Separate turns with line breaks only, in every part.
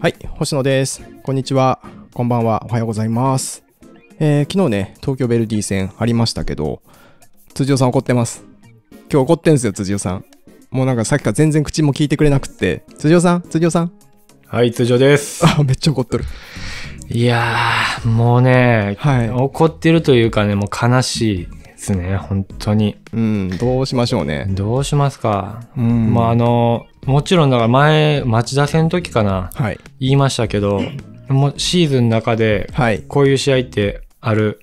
はい、星野です。こんにちは。こんばんは。おはようございます。えー、昨日ね、東京ベルディ戦ありましたけど、辻尾さん怒ってます。今日怒ってんすよ、辻尾さん。もうなんかさっきから全然口も聞いてくれなくって。辻尾さん辻尾さんはい、辻尾です。あ、めっちゃ怒っとる。いやー、もうね、はい、怒っ
てるというかね、もう悲しいですね、本当に。うん、どうしましょうね。どうしますか。うん、まあ、あの、もちろんだから前町田戦の時かな、はい、言いましたけどもうシーズンの中でこういう試合ってある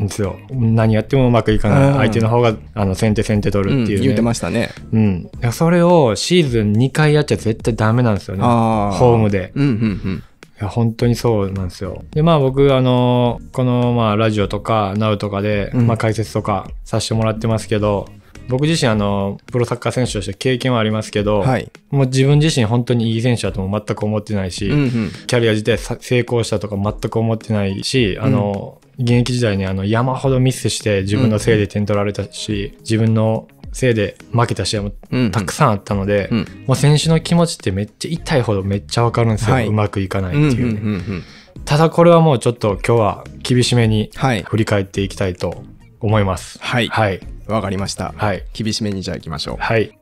んですよ、はい、何やってもうまくいかない相手の方があの先手先手取るっていう、ねうん、言ってましたね、うん、それをシーズン2回やっちゃ絶対ダメなんですよねホームで。うんうんうんいや本当にそうなんですよ。で、まあ僕、あのこの、まあラジオとか、ナウとかで、うん、まあ解説とかさせてもらってますけど、僕自身あの、プロサッカー選手として経験はありますけど、はい、もう自分自身本当にいい選手だとも全く思ってないし、うんうん、キャリア自体成功したとか全く思ってないし、あの、うん、現役時代にあの山ほどミスして自分のせいで点取られたし、うん、自分のせいで負けた試合もたくさんあったので、うんうん、もう選手の気持ちってめっちゃ痛いほどめっちゃわかるんですよ、はい、うまくいかないっていうね、ただこれはもうちょっと今日は厳しめに
振り返っていきたいと思います。はい、はいわかりました。はい。厳しめにじゃあ行きましょう。はい。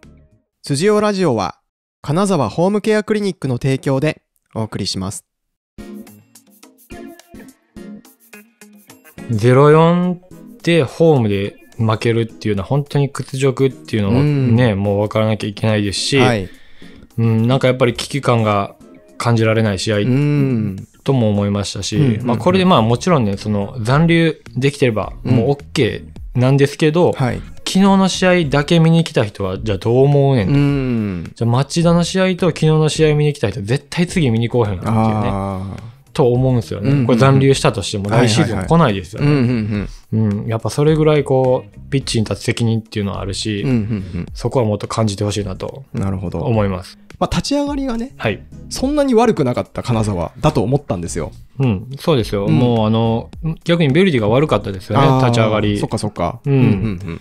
辻尾ラジオは、金沢ホームケアクリニックの提供でお送りします。
04でホームで負けるっていうのは本当に屈辱っていうのをね、もう分からなきゃいけないですし、はい、うん、なんかやっぱり危機感が感じられない試合、うんとも思いましたし、まあ、これでまあもちろんねその残留できてればもう OK なんですけど、はい、昨日の試合だけ見に来た人は、じゃあどう思うねんと。んじゃあ町田の試合と昨日の試合見に来た人、絶対次見に来おへんなっていうね。と思うんですよね、うんうん、これ残留したとしても来シーズン来ないですよ
ね。
やっぱそれぐらいこうピッチに立つ責任っていうのはあるし、そ
こはもっと感じてほしいなと思います。まあ、立ち上がりがね、はい、そんなに悪くなかった金沢だと思ったんですよ。うん、
そうですよ、うん、も
うあの逆にベルディが悪
かったですよね、立ち上がり。そっかそっか。うん、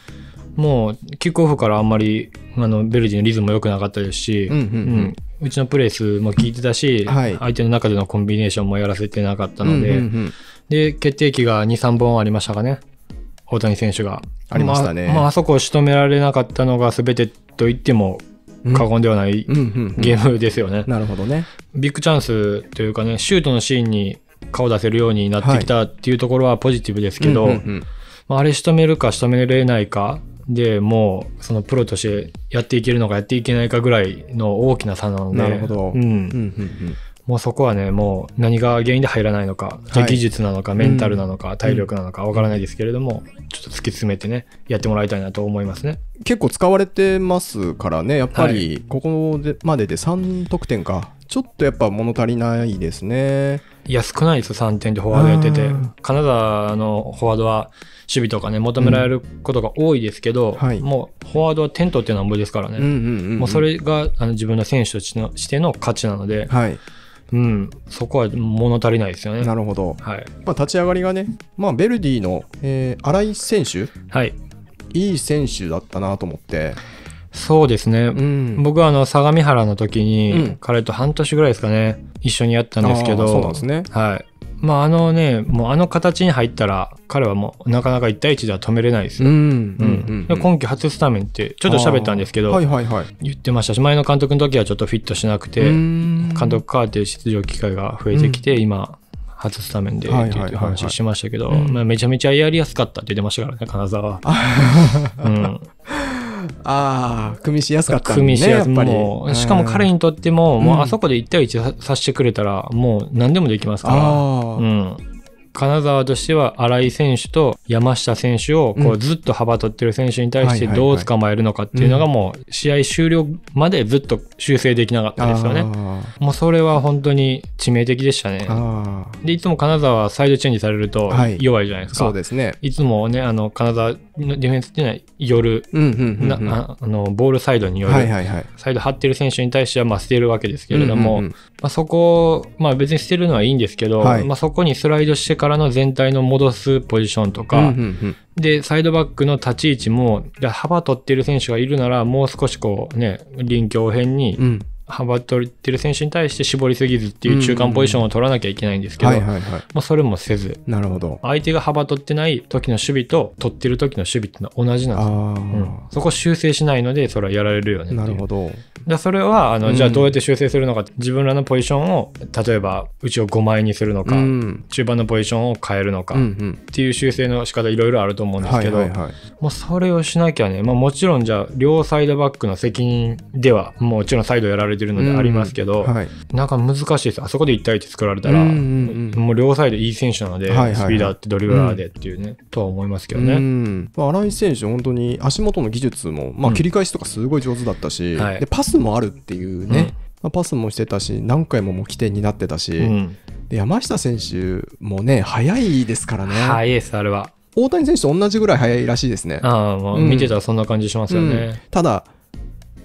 もうキックオフからあんまりあのベルディのリズムも良くなかったですし、うんうちのプレスも効いてたし、はい、相手の中でのコンビネーションもやらせてなかったので、で決定機が2、3本ありましたかね、大谷選手が。ありましたね。まあ、まあ、あそこを仕留められなかったのがすべてと言っても過言ではないゲームですよね。なるほどね。ビッグチャンスというかね、シュートのシーンに顔出せるようになってきたっていうところはポジティブですけど、あれ仕留めるか仕留めれないかでもうそのプロとしてやっていけるのかやっていけないかぐらいの大きな差なので。なるほど。うん。うんうんうんもうそこはね、もう何が原因で入らないのか、はい、技術なのか、メンタルなのか、うん、体力なのか
わからないですけれども、うん、ちょっと突き詰めてね、やってもらいたいなと思いますね。結構使われてますからね、やっぱり、ここまでで3得点か、はい、ちょっとやっぱ物足りないですね。
いや、少ないですよ、3点でフォワードやってて。カナダのフォワードは、守備とかね、求められることが多いですけど、うんはい、もうフォワードはテントっていうのは無理ですからね、もうそれがあの自分の選手としての価値なので。はい
うん、そこは物足りないですよね。なるほど、はいまあ、立ち上がりがね、まあ、ベルディの、えー、新井選手、はい、いい選手だったなと思って。
そうですね、うん、僕はあの相模原の時に、彼と半年ぐらいですかね、一緒にやったんですけど、そうなんですね、はい、まあ、あのね、もうあの形に入ったら、彼はもうなかなか1対1では止めれないですよ。うん今季初スタメンって、ちょっと喋ったんですけど、言ってましたし、前の監督の時はちょっとフィットしなくて、監督変わって出場機会が増えてきて、今、初スタメンでっていう話しましたけど、まあ、めちゃめちゃやりやすかったって出てましたからね、金沢。うん
ああ、組みしやすかったね。組みしやすもう、しかも彼にとっても、もうあそ
こで1対1させてくれたら、もう何でもできますから。嗯。金沢としては新井選手と山下選手をこうずっと幅取ってる選手に対してどう捕まえるのかっていうのがもう試合終了までずっと修正できなかったですよね。もうそれは本当に致命的でしたね。でいつも金沢サイドチェンジされると弱いじゃないですか。はい、そうですね。いつもねあの金沢のディフェンスっていうのは夜、あのボールサイドによる、はいはいサイド張ってる選手に対してはまあ捨てるわけですけれども、まあ、そこ、まあ、別に捨てるのはいいんですけど、はい、まあ、そこにスライドしてからからの全体の戻すポジションとか、うんうんうん、で、サイドバックの立ち位置も、幅取ってる選手がいるなら、もう少しこうね、臨機応変に幅取ってる選手に対して絞りすぎずっていう中間ポジションを取らなきゃいけないんですけど、それもせず。なるほど。相手が幅取ってない時の守備と取ってる時の守備ってのは同じなんですよ。うん、そこ修正しないので、それはやられるよね。なるほど。だそれは、あの、じゃあどうやって修正するのか、自分らのポジションを、例えば、うちを5枚にするのか、うん、中盤のポジションを変えるのか、っていう修正の仕方いろいろあると思うんですけど、もうそれをしなきゃね、まあもちろんじゃあ、両サイドバックの責任では、もちろんサイドやられれてるのでありますけど、うんはい、なんか難しいです。あそこで1対1作られたら、うんうん
うん、もう両サイドいい選手なので、はいはいはい、スピードあってドリブラーでっていうね、うん、とは
思いますけどね。う
んまあ、新井選手、本当に足元の技術も、まあ、切り返しとかすごい上手だったし、はい、でパスもあるっていうね、まあ、パスもしてたし、何回も起点になってたし、で山下選手もね、速いですからね。速
いです、あれは。
大谷選手と同じぐらい速いらしいですね。ああ、ま見てたらそんな感じしますよね。うんうん、ただ、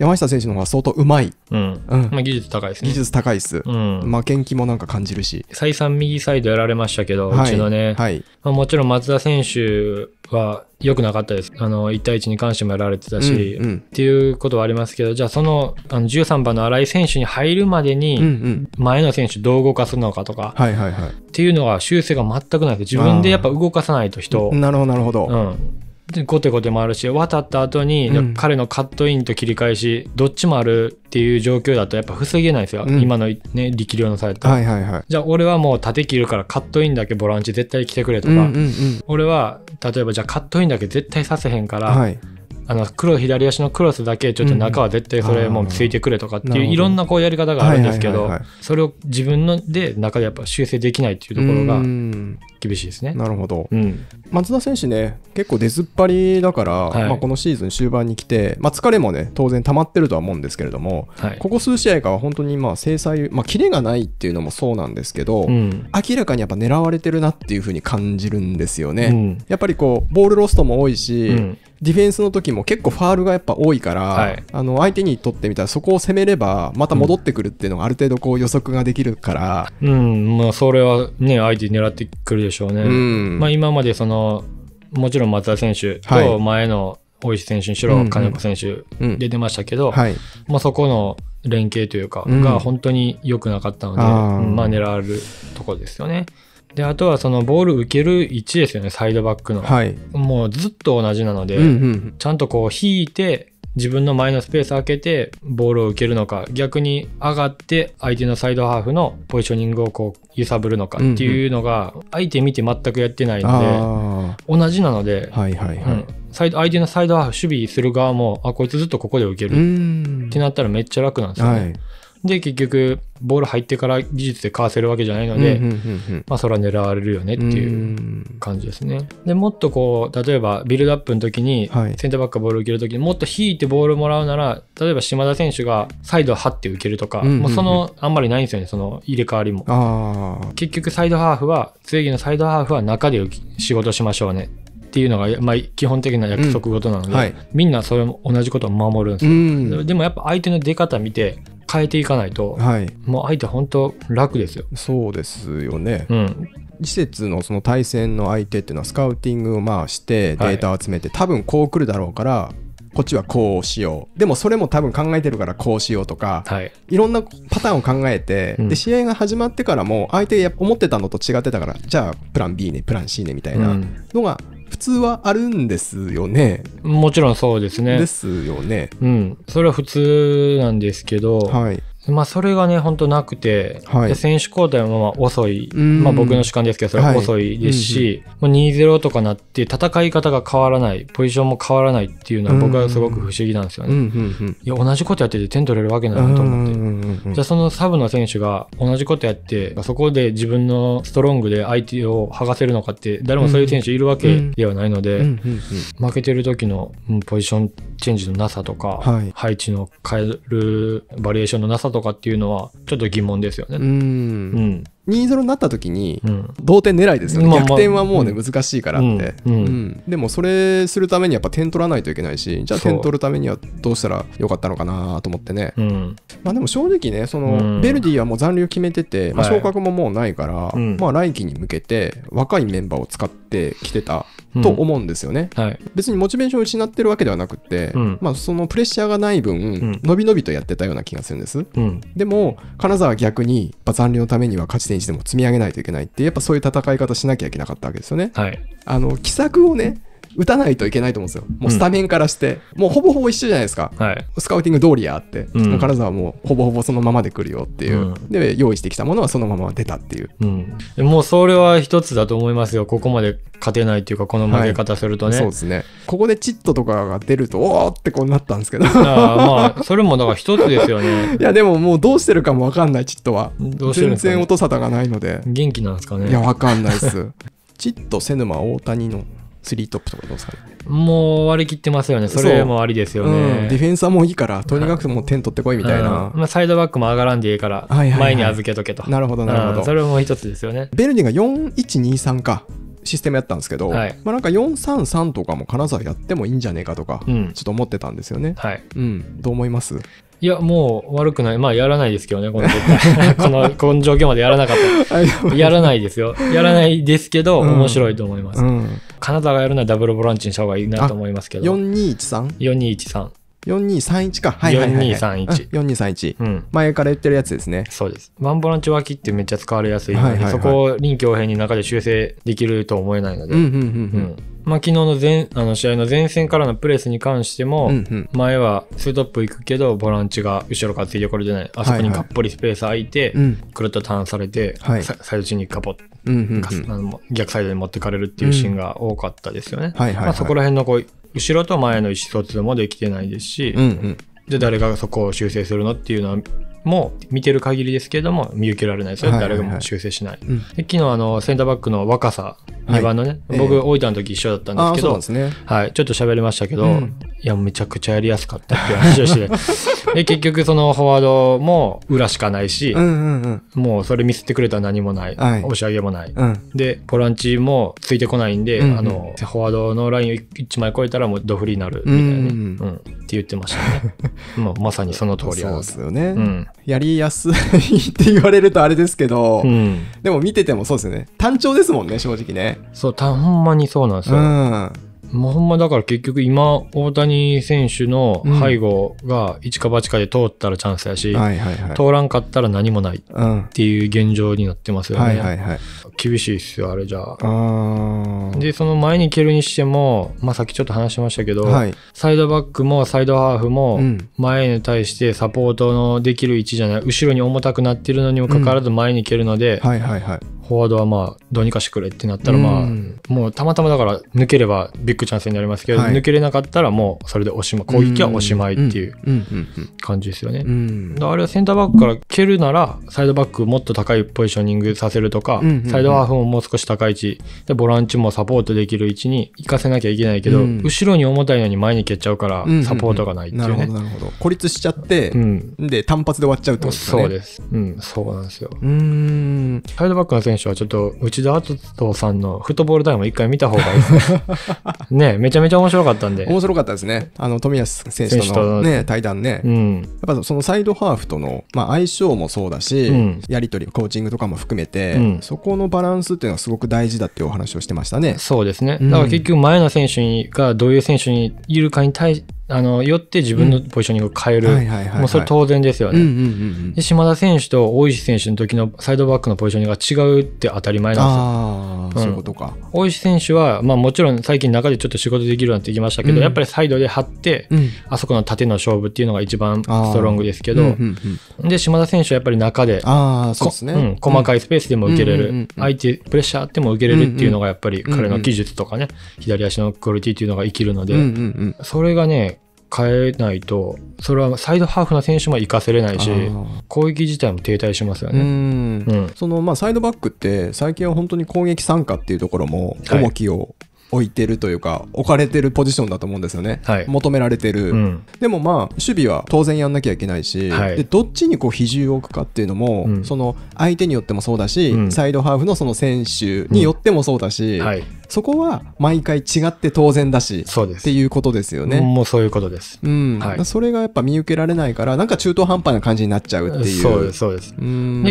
山下選手の方が相当うまい、うんうんまあ、技術高いですね技術高いです、うん、負けん気もなんか感じるし
再三右サイドやられましたけど、はい、うちのね、はいまあ、もちろん松田選手は良くなかったですあの1対1に関してもやられてたし、うんうん、っていうことはありますけどじゃあそのあの13番の新井選手に入るまでに前の選手どう動かすのかとか、はいはいはい、っていうのは修正が全くないです自分でやっぱ動かさないと人なるほどなるほど、うん後手後手もあるし渡った後に彼のカットインと切り返し、うん、どっちもあるっていう状況だとやっぱ防げないですよ、うん、今の、ね、力量のされた、はいはいはい、じゃあ俺はもう縦切るからカットインだけボランチ絶対来てくれとか、うんうんうん、俺は例えばじゃあカットインだけ絶対させへんから、はい、あの黒左足のクロスだけちょっと中は絶対それもうついてくれとかっていう、いろんなこうやり方があるんですけど、はいはい、それを自分
ので中でやっぱ修正できないっていうところが厳しいですね。なるほど、うん、松田選手ね、結構出ずっぱりだから、はい、まあ、このシーズン終盤に来て、まあ、疲れもね、当然溜まってるとは思うんですけれども、はい、ここ数試合から本当にまあ制裁、まあ、キレがないっていうのもそうなんですけど、うん、明らかにやっぱ狙われてるなっていうふうに感じるんですよね。うん、やっぱりこうボールロストも多いし、ディフェンスの時も結構ファールがやっぱ多いから、はい、あの相手にとってみたらそこを攻めればまた戻ってくるっていうのがある程度こう予測ができるから、
うん、うん、まあそれはね相手狙ってくるででしょうね。うん、まあ、今までそのもちろん松田選手と前の大石選手にしろ、はい、金子選手で出ましたけど、うんうんはい、まあ、そこの連携というかが本当に良くなかったので、まあ、狙るとこですよね。であとはそのボール受ける位置ですよねサイドバックの、はい、もうずっと同じなので、うんうん、ちゃんとこう引いて自分の前のスペース開けてボールを受けるのか逆に上がって相手のサイドハーフのポジショニングをこう揺さぶるのかっていうのが相手見て全くやってないので同じなので、相手のサイドハーフ守備する側もあこいつずっとここで受けるってなったらめっちゃ楽なんですよね。はいで、結局、ボール入ってから技術でかわせるわけじゃないので、まあ、それは狙われるよねっていう感じですね。で、もっとこう、例えば、ビルドアップの時に、センターバックがボールを受ける時に、もっと引いてボールをもらうなら、例えば島田選手がサイドを張って受けるとか、もうその、あんまりないんですよね、その入れ替わりも。結局、サイドハーフは、正義のサイドハーフは中で仕事しましょうねっていうのが、まあ、基本的な約束事なので、うんはい、みんなそれ同じことを守るんですよ、うん、でもやっぱ相手の出方見て
変えていかないと、はい、もう相手本当楽ですよそうですよね、うん、施設のその対戦の相手っていうのはスカウティングをまあしてデータを集めて、はい、多分こう来るだろうからこっちはこうしようでもそれも多分考えてるからこうしようとか、はい、いろんなパターンを考えて、うん、で試合が始まってからも相手が思ってたのと違ってたからじゃあプラン B ねプラン C ねみたいなのが、うん通はあるんですよね。もちろんそうですね。ですよね。うん。
それは普通なんですけど、はい。まあ、それがね、本当なくて、はい、選手交代もまあ遅い、まあ、僕の主観ですけど、それは遅いですし、はい、2-0とかなって、戦い方が変わらない、ポジションも変わらないっていうのは、僕はすごく不思議なんですよね。いや、同じことやってて点取れるわけないなと思って。じゃあ、そのサブの選手が同じことやって、そこで自分のストロングで相手を剥がせるのかって、誰もそういう選手いるわけではないので、負けてる時のポジションチェンジのなさとか、はい、配置の変えるバリエーションのなさとかっていうのはちょっと疑問ですよね。うん、う
ん2-0になった時に、同点狙いですよね、逆転はもうね、難しいからって、うんでもそれするためにやっぱ点取らないといけないしじゃあ点取るためにはどうしたらよかったのかなと思ってね、まあでも正直ねその、ベルディはもう残留決めてて、まあ、昇格ももうないから、はい、まあ来季に向けて若いメンバーを使ってきてたと思うんですよね、はい、別にモチベーションを失ってるわけではなくて、まあそのプレッシャーがない分、伸び伸びとやってたような気がするんです、でも金沢逆に残留のためには勝ち点でも積み上げないといけないってやっぱそういう戦い方しなきゃいけなかったわけですよね。はい、あの奇策をね打たないといけないと思うんですよ。もうスタメンからして、うん、もうほぼほぼ一緒じゃないですか。はい、スカウティング通りやって、うん、金沢もほぼほぼそのままで来るよっていう、うん、で、用意してきたものはそのまま出たっていう。うん、
もうそれは一つだと思いますよ。ここまで勝てないっていうか、この負け方するとね。はい、そうですね。
ここでチットとかが出ると、おおってこうなったんですけど。あまあ、それもだから
一つですよね。いや、
でももうどうしてるかもわかんない、チットは。どうしてるんか、ね、全然音沙汰がないので。元気なんですかね。いや、わかんないです。チット、瀬沼、大谷のスリートップとかどうですかねもう割り切ってますよねそれもありですよね、うん、ディフェンスはもういいからとにかくもう点取ってこいみたいな、
うん、まあ、サイドバックも上がらんでいいから前に預けとけと、はいはいはい、なるほどなるほど、それも一つですよね
ベルディが4123かシステムやったんですけど、はい、まあ、なんか433とかも金沢やってもいいんじゃねえかとか、ちょっと思ってたんですよね、はい、うん、どう思います
いや、もう悪くない。まあ、やらないですけどね、この状況。この、この状況までやらなかった。やらないですよ。やらないですけど、面白いと思います。うんカナダがやるならダブルボランチにした方がいいなと思いますけど。4213?4213。
4231か。はいはいはい、はい。4231。4231。うん。前から言ってるやつです
ね。そうです。ワンボランチ脇ってめっちゃ使われやすいので、はいはいはい、そこを臨機応変に中で修正できると思えないので。うんうんうん、うんうんまあ、昨日の前あの試合の前線からのプレスに関しても、前はツートップ行くけどボランチが後ろからついてこれじゃないあそこにかっぽりスペース空いて、くるっとターンされて、サイド中にカポッ、逆サイドに持ってかれるっていうシーンが多かったですよね。まあ、そこら辺のこう後ろと前の意思疎通もできてないですし、うんうん、で誰がそこを修正するのっていうのはも見てる限りですけれども見受けられないそれは誰も修正しない、うん、昨日あのセンターバックの若さ2番のね、はい、僕、大分の時一緒だったんですけど、ね、はい、ちょっと喋りましたけど、うん、いやめちゃくちゃやりやすかったっていう話をして で結局そのフォワードも裏しかないし、うんうんうん、もうそれ見せてくれたら何もない、はい、押し上げもない、うん、でボランチもついてこないんで、うんうん、あのフォワードのラインを1枚超えたらもうドフリーになるみたいなね、うんうんうん、って言ってましたね もうまさにその通りそうですよね、うん
やりやすいって言われるとあれですけど、うん、でも見ててもそうですよね単調ですもんね正直ねそうたほんまにそうなんですよ、う
んもうほんまだから結局今、大谷選手の背後が一か八かで通ったらチャンスやし、通らんかったら何もないっていう現状になってますよね。厳しいっすよ、あれじゃあ。で、その前に蹴るにしても、まあさっきちょっと話しましたけど、はい、サイドバックもサイドハーフも前に対してサポートのできる位置じゃない、後ろに重たくなってるのにもかかわらず前に蹴るので、フォワードはまあどうにかしてくれってなったらまあ、うん、もうたまたまだから抜ければビッグチャンスになりますけど、はい、抜けれなかったらもうそれでおしまい攻撃はおしまいっていう感じですよね。あれはセンターバックから蹴るならサイドバックもっと高いポジショニングさせるとか、サイドハーフももう少し高い位置でボランチもサポートできる位置に行かせなきゃいけないけど、うん、後ろに重たいのに前に蹴っちゃうからサポートがないっていうね。孤
立しちゃって、うん、で単発で終わっちゃうってことですね。そうです、うん、そうなんですよ
サイドバックの選手手はちょっと内田篤人さんのフットボールタイムを一回見た方がいいですね。
ねめちゃめちゃ面白かったんで。面白かったですね。あの、富安選手とのね、対談ね。うん、やっぱそのサイドハーフとの、まあ、相性もそうだし、うん、やり取り、コーチングとかも含めて、うん、そこのバランスっていうのはすごく大事だっていうお話をしてましたね。そうですね。だから結
局前の選手がどういう選手にいるかに対して、あの、よって自分のポジショニングを変える。もうそれ当然ですよね、うんうんうんうん。で、島田選手と大石選手の時のサイドバックのポジショニングが違うって当たり前なんですよ。うん、そういうことか。大石選手は、まあもちろん最近中でちょっと仕事できるようになってきましたけど、うん、やっぱりサイドで張って、うん、あそこの縦の勝負っていうのが一番ストロングですけど、うんうん、で、島田選手はやっぱり中で、
あそうですね、細かいスペースでも受けれる、相
手、プレッシャーあっても受けれるっていうのがやっぱり彼の技術とかね、左足のクオリティっていうのが生きるので、うんうんうん、それがね、変えないとそれはサイドハーフの選手も生かせれないし攻撃自体も停
滞しますよね、う
ん、
そのまあサイドバックって最近は本当に攻撃参加っていうところも重きを置いてるというか、はい、置かれてるポジションだと思うんですよね、はい、求められてる、うん、でもまあ守備は当然やんなきゃいけないし、はい、でどっちにこう比重を置くかっていうのも、うん、その相手によってもそうだし、サイドハーフのその選手によってもそうだし、そこは毎回違って当然だしそうですっていうことですよねもうそういうことです、うんはい、それがやっぱ見受けられないからなんか中途半端な感じになっちゃうっていうそうですそうです
で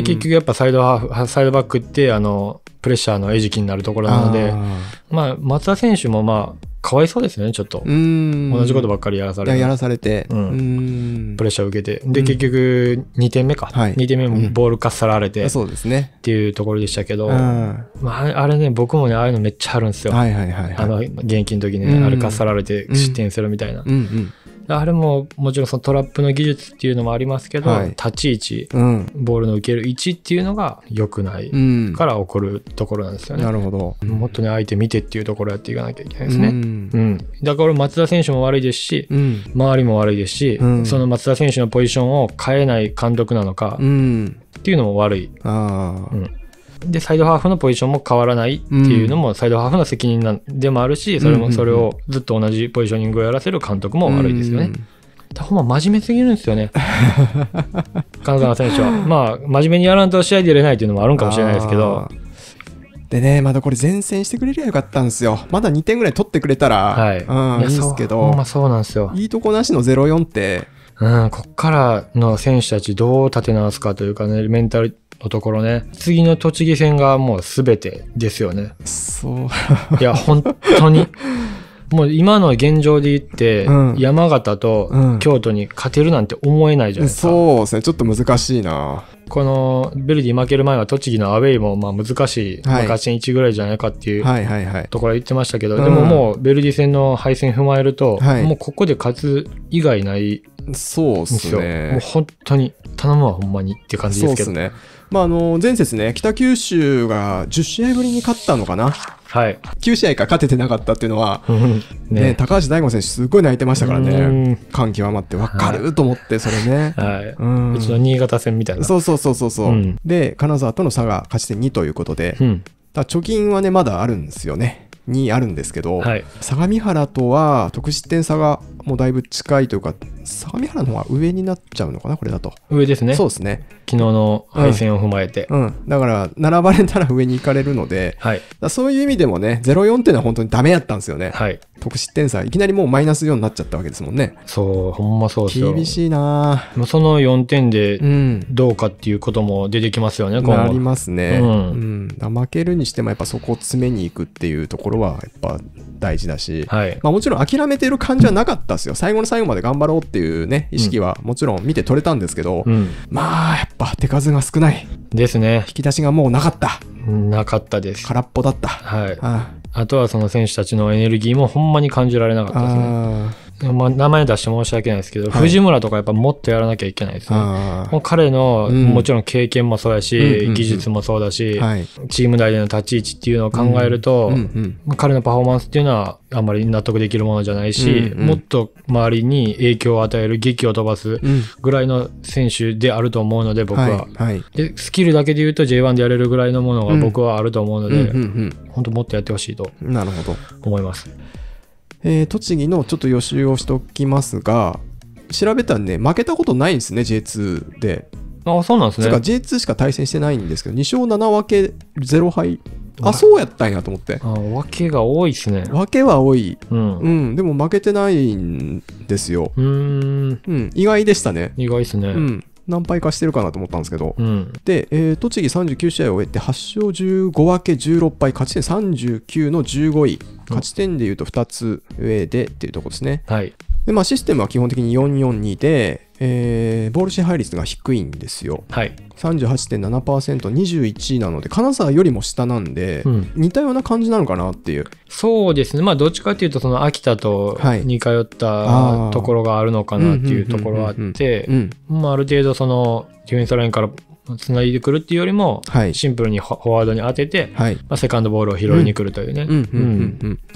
結局やっぱサイドハーフサイドバックってあのプレッシャーの餌食になるところなのでまあ松田選手もまあかわいそうですね、ちょっと。同じことばっかりやらされて。やらされて、うん。プレッシャー受けて。で、結局、2点目か。はい、2点目もボールかっさられて、そうですね。っていうところでしたけど、まあ、あれね、僕もね、ああいうのめっちゃあるんですよ。はいはいはい、あの、現役の時にね、あれかっさられて失点するみたいな。うんあももちろんそのトラップの技術っていうのもありますけど、はい、立ち位置、うん、ボールの受ける位置っていうのが良くないから起こるところなんですよね。なるほど。もっとね、相手見てっていうところやっていかなきゃいけないですね。うん。うん、だから松田選手も悪いですし、うん、周りも悪いですし、その松田選手のポジションを変えない監督なのか、っていうのも悪い。ああ。うんでサイドハーフのポジションも変わらないっていうのも、サイドハーフの責任なでもあるしそれもそれをずっと同じポジショニングをやらせる監督も悪いですよね。ほんま真面目す
ぎるんですよね、金沢選手は。まあ、真面目にやらんと試合で入れないというのもあるんかもしれないですけど。でね、まだこれ前線してくれりゃよかったんですよ。まだ2点ぐらい取ってくれたら、はい、うん、いいですけど、まあ、
そうなんですよ
いいとこなしの0-4って。う
ん、こっからの選手たちどう立て直すかというかね、メンタルのところね次の栃木戦がもう全てですよねそういや本当に もう今の現状で言って、うん、山形と京都に勝てるなんて思えないじゃないですか、うん、そうですねちょっと難しいなこのベルディ負ける前は栃木のアウェイもまあ難しい、はい、勝ち点1ぐらいじゃないかっていうところは言ってましたけど、でももうベルディ戦の敗戦踏まえると、もうここで勝つ以外ないそ
うっすねもう
本当に頼むわほんまにっていう感じですけどね
まあ、あの、前節ね、北九州が10試合ぶりに勝ったのかな。はい。9試合か勝ててなかったっていうのは、ね、ね、高橋大吾選手すごい泣いてましたからね。感極まって、わかると思って、それね。はい。うん。うちの新潟戦みたいな。そうそうそうそう。うん、で、金沢との差が勝ち点2ということで、うん、ただ貯金はね、まだあるんですよね。2あるんですけど、はい、相模原とは得失点差がもうだいぶ近いというか、相模原の方は上になっちゃうのかな、これだと。上ですね。そうですね。昨日の敗戦を踏まえて、うん。うん。だから、並ばれたら上に行かれるので、はい、そういう意味でもね、0-4っていうのは本当にダメやったんですよね。はい、得失点差、いきなりもうマイナス4になっちゃったわけですもんね。そう、ほんまそうですよ。厳しいなその
4点で、
どうかっていうことも出てきますよね、うん、なりますね。うん。うん、負けるにしても、やっぱそこを詰めに行くっていうところは、やっぱ大事だし、はい、まあもちろん諦めてる感じはなかったったですよ最後の最後まで頑張ろうっていうね意識はもちろん見て取れたんですけど、うん、まあやっぱ手数が少ないですね引き出しがもうなかったなかったです空っぽだったはい、ああとはその選手たちのエネ
ルギーもほんまに感じられなかったですねまあ、名前出して申し訳ないですけど、はい、藤村とかやっぱもっとやらなきゃいけないですね。もう彼の、うん、もちろん経験もそうやし、うんうんうん、技術もそうだし、はい、チーム内での立ち位置っていうのを考えると、うんうんうん、彼のパフォーマンスっていうのはあんまり納得できるものじゃないし、うんうん、もっと周りに影響を与える劇を飛ばすぐらいの選手であると思うので僕は、はいはい、でスキルだけで言うと J1 でやれるぐらいのもの
が僕はあると思うので、うんうんう
ん、本当もっとやってほしいとなるほど思います、
えー、栃木のちょっと予習をしておきますが調べたんで負けたことないんですね J2 であそうなんですね J2 しか対戦してないんですけど2勝7分け0敗あそうやったんやと思ってあ訳が多いですね訳は多い、うん、うん、でも負けてないんですようん、うん、意外でしたね意外ですね、うん、何敗かしてるかなと思ったんですけど、うん、で、えー、栃木39試合を終えて8勝15分け16敗勝ち点39の15位勝ち点でいうと2つ上でっていうとこですね、はいでまあ、システムは基本的に442で、えー、ボール支配率が低いんですよ、はい、38.7%、21位なので、金沢よりも下なんで、うん、似たような感じなのかなっていう。そうですね、まあ、どっちかというと、その秋田と似通ったところがあるのかなっていうところはあっ
て、ある程度、そのディフェンスラインからつないでくるっていうよりも、はい、シン
プルにフォワードに当てて、はい、まあ、セカンドボールを拾いにくるというね、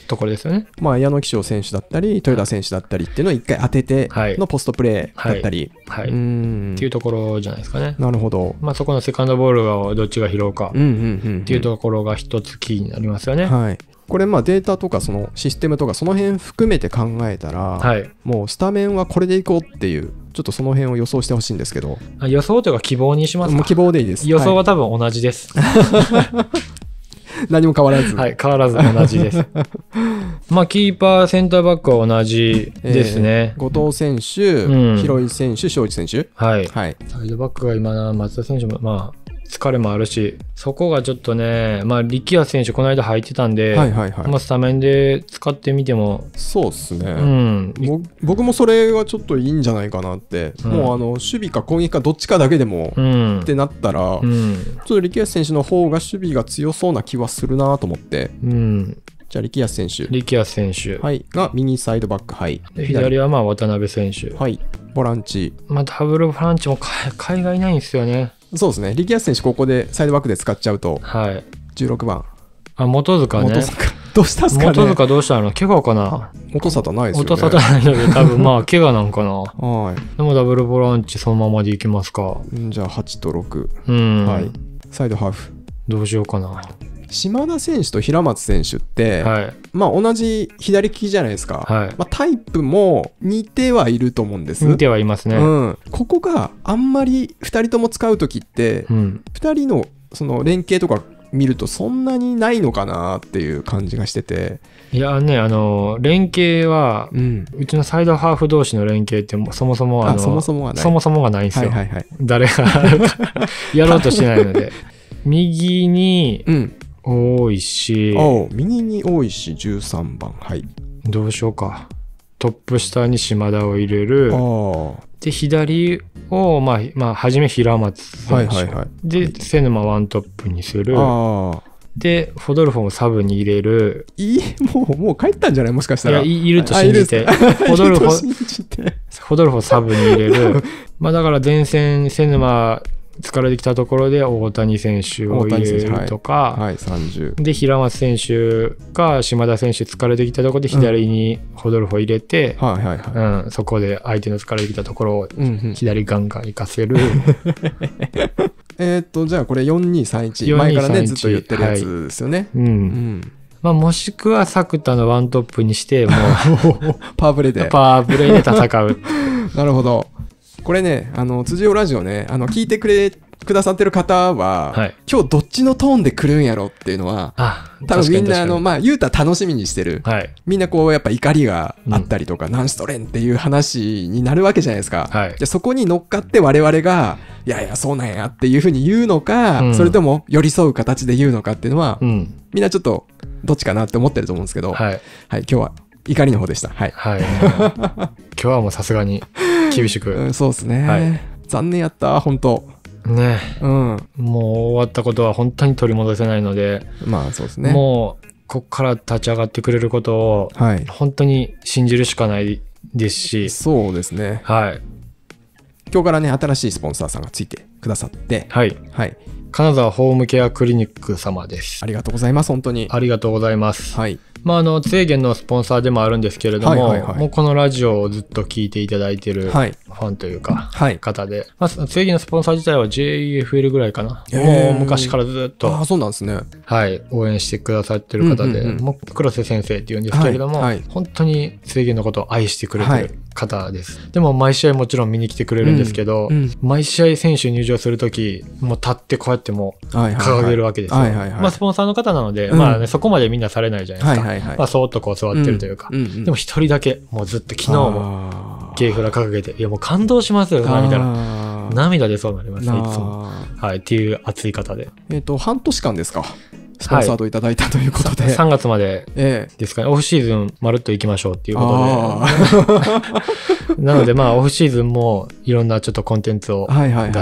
ところですよね。まあ、矢野騎章選手だったり、豊田選手だったりっていうのを一回当ててのポストプレーだったり、はい、はい、っていうところじゃないですかね。なるほど。
まあ、そこのセカンドボールをどっちが拾う
かっていうところが一つキーになりますよね。はい、これまあデータとかそのシステムとかその辺含めて考えたら、はい、もうスタメンはこれでいこうっていうちょっとその辺を予想してほしいんですけど予想というか希望にしますか希望でいいです予想
は多分同じです、
はい、何も変わらずはい変わらず同じです
まあキーパーセンターバックは同じですね、えー、後藤選手、うん、広井選手庄司選手はい、はい、サイドバックが今松田選手もまあ疲れもあるし、そこがちょっとね、まあ、力也選手、この間入ってたんで、はいはいはい、まあ、スタメンで使っ
てみても、そうですね、うん、僕もそれはちょっといいんじゃないかなって、うん、もうあの守備か攻撃かどっちかだけでも、うん、ってなったら、うん、ちょっと力也選手の方が守備が強そうな気はするなと思って。うんじゃあ力也選手。力也選手。はい。が右サイドバック、はい。左はまあ渡辺選手。はい。ボランチ。
まあダブルボランチも海外ないんですよね。
そうですね。力安選手、ここでサイドバックで使っちゃうと、はい、16番。あ、元塚ね。元塚。どうしたすかね元塚どうしたの
怪我かな
音沙汰ないですよね。音沙汰ないので、多分 まあ、怪我なんかな。
はい。でもダブルボランチ、そのままでいきますか。じゃあ、8と6。うん。はい。サイドハーフ。
どうしようかな。島田選手と平松選手って、はい、まあ同じ左利きじゃないですか、はい、まあ、タイプも似てはいると思うんです似てはいますね、うん、ここがあんまり2人とも使う時って、うん、2人のその連携とか見るとそんなにないのかなっていう感じがしてていやねあ
の連携は、うん、うちのサイドハーフ同士の連携ってそもそもあのそもそもがないそもそもがないんですよ、はいはいはい、誰が やろうとしてないので
右に、うん、多いし右に多いし13番は
いどうしようかトップ下に島田を入れるで左をまあ、まあ、初め平松選手、はいはいはい、で瀬沼ワントップにするでフォドルフォンをサブに入れるいいもうもう帰ったんじゃないもしかしたらいると信じて フォドルフォンフォドルフォンサブに入れるまあだから前線瀬沼疲れてきたところで大谷選手を入れると
か、はい、はい、
で平松選手が島田選手疲れてきたところで左にホドルフを入れて、はいはいはい、そこで相手の疲れてきたところを左ガンガン行かせる。
えっとじゃあこれ4231前からねずっと言ってるやつですよね。はい、うん、う
んまあ、もしくは作田のワントップ
にしてもう パワープレイでパワープレイで戦う なるほどこれね、あの、辻尾ラジオね、あの、聞いてくれくださってる方は、はい、今日どっちのトーンで来るんやろっていうのは、多分みんな、あの、まあ、言うたら楽しみにしてる。はい、みんなこう、やっぱ怒りがあったりとか、うん、しとれんっていう話になるわけじゃないですか。はい、じゃそこに乗っかってわれわれが、いやいや、そうなんやっていうふうに言うのか、うん、それとも寄り添う形で言うのかっていうのは、うん、みんなちょっと、どっちかなって思ってると思うんですけど、はい、はい、今日は怒りの方でした。はい。はい、今日はもうさすがに厳しく、うん、そうですね、はい、残念やった本当ね、うん、もう終わったことは本
当に取り戻せないのでまあそうですねもうこっから立ち上がってくれることを、
本当に信じるしかないですしそうですねはい今日からね新しいスポンサーさんがついてくださってはい、はい、金沢ホームケアクリニック様ですありがとうございます本当にありがとうございますはいまあ、あの税源のス
ポンサーでもあるんですけれども、はいはいはい、もうこのラジオをずっと聞いていただいてるファンというか、はい、方で、まあ、ゲンのスポンサー自体は JFL ぐらいかな、もう昔からずっとあそうなんですね、はい、応援してくださってる方で、うんうんうん、もう黒瀬先生っていうんですけれども、はいはい、本当に税源のことを愛してくれてる方です、でも毎試合もちろん見に来てくれるんですけど、うんうん、毎試合選手入場するときもう立ってこうやっても掲げるわけですよ、まあ、スポンサーの方なので、うん、まあ、ね、そこまでみんなされないじゃないですか、はいははいはい。まあ、そーっとこう座ってるというか。うんうんうん、でも一人だけ、もうずっと昨日も、ゲイフラ掲げて、いやもう感動しますよ、み涙出そうになりますね、いつも。はい、っていう熱い方で。えっ、ー、と、半年間ですか。スポンサードいただいたということで、はい、3月までですかね、ええ、オフシーズンまるっといきましょうっていうことで なのでまあオフシーズンもい
ろんなちょっとコンテンツを出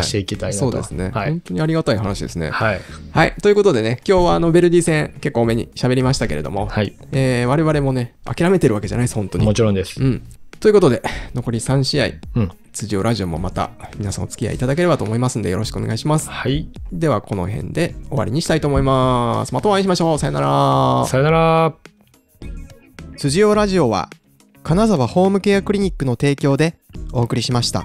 していきたいなと、はいはいはい、そうですね、はい、本当にありがたい話ですねはい、はい、ということでね今日はあのベルディ戦結構多めに喋りましたけれども、はいえー、我々もね諦めてるわけじゃないです本当にもちろんです、うん、ということで、残り3試合、うん、辻尾ラジオもまた皆さんお付き合いいただければと思いますんで、よろしくお願いします。はい。では、この辺で終わりにしたいと思います。またお会いしましょう。さよなら。さよなら。辻尾ラジオは、金沢ホームケアクリニックの提供でお送りしました。